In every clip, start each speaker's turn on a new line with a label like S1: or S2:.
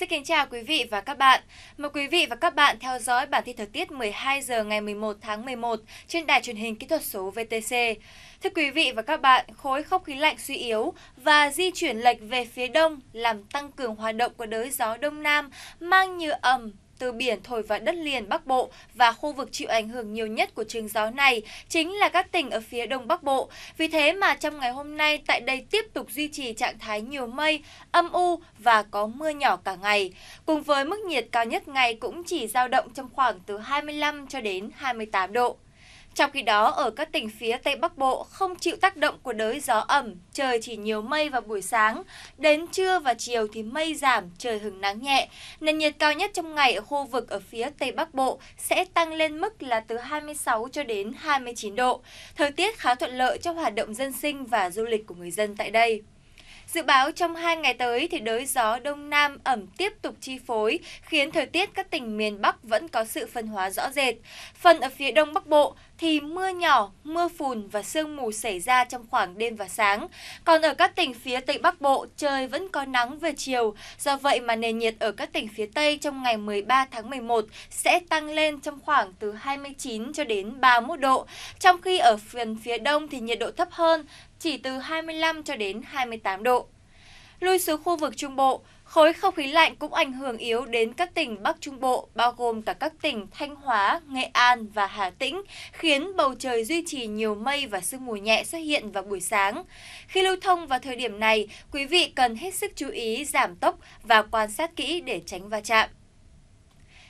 S1: Xin kính chào quý vị và các bạn. Mời quý vị và các bạn theo dõi bản tin thời tiết 12 giờ ngày 11 tháng 11 trên đài truyền hình kỹ thuật số VTC. Thưa quý vị và các bạn, khối không khí lạnh suy yếu và di chuyển lệch về phía đông làm tăng cường hoạt động của đới gió đông nam mang như ẩm từ biển thổi vào đất liền Bắc Bộ và khu vực chịu ảnh hưởng nhiều nhất của trường gió này chính là các tỉnh ở phía Đông Bắc Bộ. Vì thế mà trong ngày hôm nay tại đây tiếp tục duy trì trạng thái nhiều mây, âm u và có mưa nhỏ cả ngày. Cùng với mức nhiệt cao nhất ngày cũng chỉ dao động trong khoảng từ 25 cho đến 28 độ. Trong khi đó, ở các tỉnh phía Tây Bắc Bộ không chịu tác động của đới gió ẩm, trời chỉ nhiều mây vào buổi sáng. Đến trưa và chiều thì mây giảm, trời hứng nắng nhẹ. Nền nhiệt cao nhất trong ngày ở khu vực ở phía Tây Bắc Bộ sẽ tăng lên mức là từ 26 cho đến 29 độ. Thời tiết khá thuận lợi cho hoạt động dân sinh và du lịch của người dân tại đây. Dự báo trong hai ngày tới thì đới gió đông nam ẩm tiếp tục chi phối, khiến thời tiết các tỉnh miền Bắc vẫn có sự phân hóa rõ rệt. Phần ở phía đông bắc bộ, thì mưa nhỏ, mưa phùn và sương mù xảy ra trong khoảng đêm và sáng. Còn ở các tỉnh phía Tây Bắc Bộ, trời vẫn có nắng về chiều. Do vậy mà nền nhiệt ở các tỉnh phía Tây trong ngày 13 tháng 11 sẽ tăng lên trong khoảng từ 29 cho đến 31 độ. Trong khi ở phần phía Đông thì nhiệt độ thấp hơn, chỉ từ 25 cho đến 28 độ lui xuống khu vực Trung Bộ. Khối không khí lạnh cũng ảnh hưởng yếu đến các tỉnh Bắc Trung Bộ, bao gồm cả các tỉnh Thanh Hóa, Nghệ An và Hà Tĩnh, khiến bầu trời duy trì nhiều mây và sương mù nhẹ xuất hiện vào buổi sáng. Khi lưu thông vào thời điểm này, quý vị cần hết sức chú ý giảm tốc và quan sát kỹ để tránh va chạm.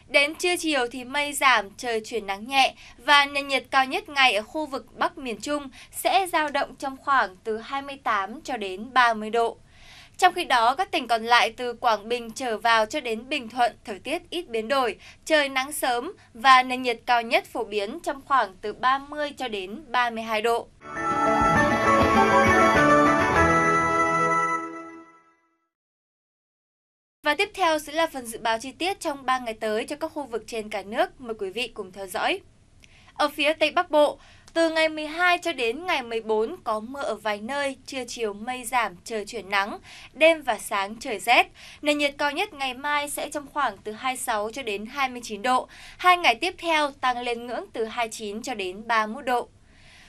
S1: Đến trưa chiều thì mây giảm, trời chuyển nắng nhẹ và nền nhiệt cao nhất ngày ở khu vực Bắc miền Trung sẽ dao động trong khoảng từ 28 cho đến 30 độ. Trong khi đó, các tỉnh còn lại từ Quảng Bình trở vào cho đến Bình Thuận, thời tiết ít biến đổi, trời nắng sớm và nền nhiệt cao nhất phổ biến trong khoảng từ 30 cho đến 32 độ. Và tiếp theo sẽ là phần dự báo chi tiết trong 3 ngày tới cho các khu vực trên cả nước. Mời quý vị cùng theo dõi. Ở phía Tây Bắc Bộ, từ ngày 12 cho đến ngày 14 có mưa ở vài nơi, trưa chiều mây giảm, trời chuyển nắng, đêm và sáng trời rét. Nền nhiệt cao nhất ngày mai sẽ trong khoảng từ 26 cho đến 29 độ. Hai ngày tiếp theo tăng lên ngưỡng từ 29 cho đến 31 độ.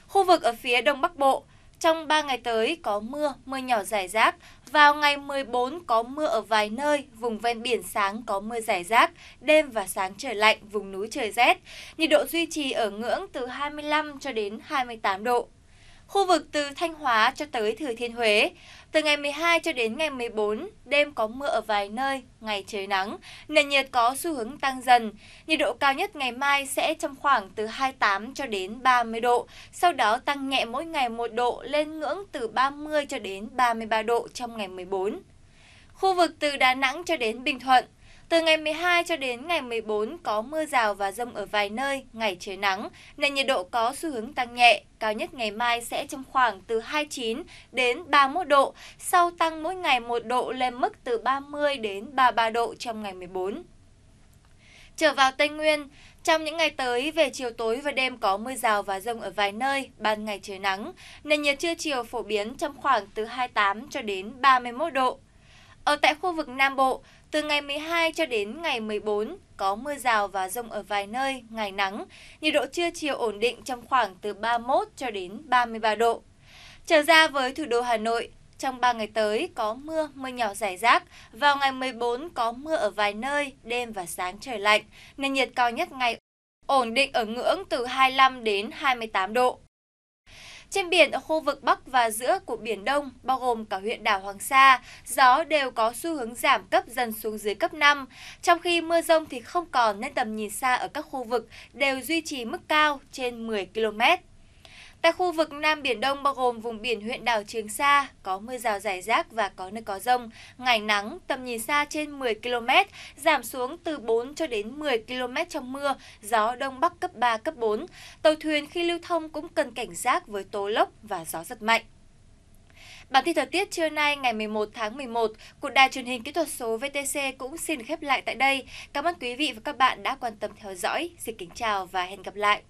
S1: Khu vực ở phía Đông Bắc Bộ, trong 3 ngày tới có mưa, mưa nhỏ rải rác. Vào ngày 14 có mưa ở vài nơi, vùng ven biển sáng có mưa rải rác, đêm và sáng trời lạnh, vùng núi trời rét. Nhiệt độ duy trì ở ngưỡng từ 25 cho đến 28 độ. Khu vực từ Thanh Hóa cho tới Thừa Thiên Huế, từ ngày 12 cho đến ngày 14, đêm có mưa ở vài nơi, ngày trời nắng, nền nhiệt có xu hướng tăng dần. Nhiệt độ cao nhất ngày mai sẽ trong khoảng từ 28 cho đến 30 độ, sau đó tăng nhẹ mỗi ngày 1 độ lên ngưỡng từ 30 cho đến 33 độ trong ngày 14. Khu vực từ Đà Nẵng cho đến Bình Thuận, từ ngày 12 cho đến ngày 14 có mưa rào và rông ở vài nơi, ngày trời nắng, nên nhiệt độ có xu hướng tăng nhẹ, cao nhất ngày mai sẽ trong khoảng từ 29 đến 31 độ, sau tăng mỗi ngày 1 độ lên mức từ 30 đến 33 độ trong ngày 14. Trở vào Tây Nguyên, trong những ngày tới, về chiều tối và đêm có mưa rào và rông ở vài nơi, ban ngày trời nắng, nền nhiệt trưa chiều phổ biến trong khoảng từ 28 cho đến 31 độ. Ở tại khu vực Nam Bộ, từ ngày 12 cho đến ngày 14 có mưa rào và rông ở vài nơi, ngày nắng, nhiệt độ trưa chiều ổn định trong khoảng từ 31 cho đến 33 độ. Trở ra với thủ đô Hà Nội, trong 3 ngày tới có mưa, mưa nhỏ rải rác. Vào ngày 14 có mưa ở vài nơi, đêm và sáng trời lạnh, nên nhiệt cao nhất ngày ổn định ở ngưỡng từ 25 đến 28 độ. Trên biển ở khu vực Bắc và giữa của Biển Đông, bao gồm cả huyện đảo Hoàng Sa, gió đều có xu hướng giảm cấp dần xuống dưới cấp 5. Trong khi mưa rông thì không còn nên tầm nhìn xa ở các khu vực đều duy trì mức cao trên 10 km. Tại khu vực Nam Biển Đông bao gồm vùng biển huyện đảo Trường Sa, có mưa rào rải rác và có nơi có rông, ngày nắng, tầm nhìn xa trên 10 km, giảm xuống từ 4 cho đến 10 km trong mưa, gió Đông Bắc cấp 3, cấp 4. Tàu thuyền khi lưu thông cũng cần cảnh giác với tố lốc và gió giật mạnh. Bản tin thời tiết trưa nay ngày 11 tháng 11 của Đài truyền hình kỹ thuật số VTC cũng xin khép lại tại đây. Cảm ơn quý vị và các bạn đã quan tâm theo dõi. Xin kính chào và hẹn gặp lại.